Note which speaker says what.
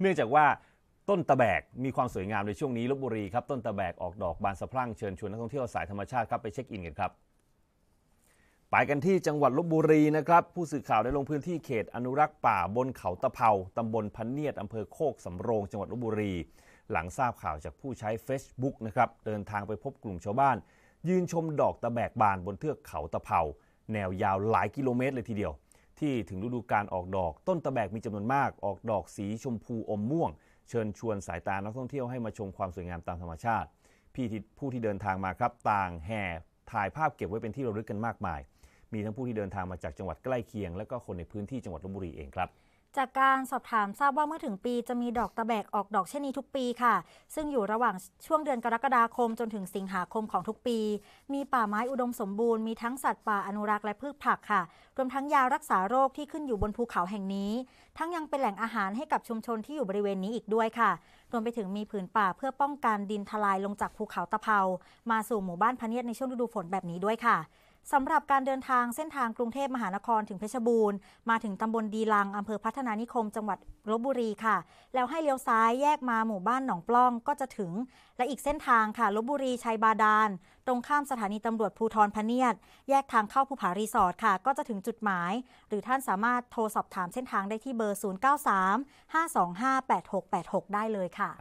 Speaker 1: เนื่องจากว่าต้นตะแบกมีความสวยงามในช่วงนี้ลบบุรีครับต้นตะแบกออกดอกบานสะพรั่งเชิญชวนนักท่องเที่ยวสายธรรมชาติครับไปเช็คอินกันครับ ไปกันที่จังหวัดลบบุรีนะครับผู้สื่อข่าวได้ลงพื้นที่เขตอนุรักษ์ป่าบนเขาตะเภาตำบลพันเนียดอำเภอโคกสำโรง จังหวัดลบบุรี หลังทราบข่าวจากผู้ใช้ Facebook นะครับเดินทางไปพบกลุ่มชาวบ้าน ยืนชมดอกตะแบกบานบนเทือกเขาตะเภาแนวยาวหลายกิโลเมตร เลยทีเดียวที่ถึงฤดูการออกดอก ต้นตะแบกมีจำนวนมากออกดอกสีชมพูอมม่วง เชิญชวนสายตานักท่องเที่ยวให้มาชมความสวยงามตามธรรมชาติพี่ผู้ที่เดินทางมาครับต่างแห่ถ่ายภาพเก็บไว้เป็นที่ระลึกกันมากมาย มีทั้งผู้ที่เดินทางมาจากจังหวัดใกล้เคียง และก็คนในพื้นที่จังหวัดลบบุรีเองครับ
Speaker 2: จากการสอบถามทราบว่าเมื่อถึงปีจะมีดอกตะแบกออกดอกเช่นนี้ทุกปีค่ะ ซึ่งอยู่ระหว่างช่วงเดือนกรกฎาคมจนถึงสิงหาคมของทุกปี มีป่าไม้อุดมสมบูรณ์มีทั้งสัตว์ป่าอนุรักษ์และพืชผักค่ะ รวมทั้งยารักษาโรคที่ขึ้นอยู่บนภูเขาแห่งนี้ ทั้งยังเป็นแหล่งอาหารให้กับชุมชนที่อยู่บริเวณนี้อีกด้วยค่ะรวมไปถึงมีผืนป่าเพื่อป้องกันดินทลายลงจากภูเขาตะเภามาสู่หมู่บ้านพะเนียดในช่วงฤดูฝนแบบนี้ด้วยค่ะสำหรับการเดินทางเส้นทางกรุงเทพมหานครถึงเพชรบูรณ์ มาถึงตำบลดีลังอำเภอพัฒนานิคมจังหวัดลบบุรีค่ะ แล้วให้เลี้ยวซ้ายแยกมาหมู่บ้านหนองปล้องก็จะถึง และอีกเส้นทางค่ะลบบุรีชัยบาดาลตรงข้ามสถานีตำรวจภูทรพเนียด แยกทางเข้าภูผารีสอร์ทค่ะ ก็จะถึงจุดหมาย หรือท่านสามารถโทรสอบถามเส้นทางได้ที่เบอร์ 093 525 8686 ได้เลยค่ะ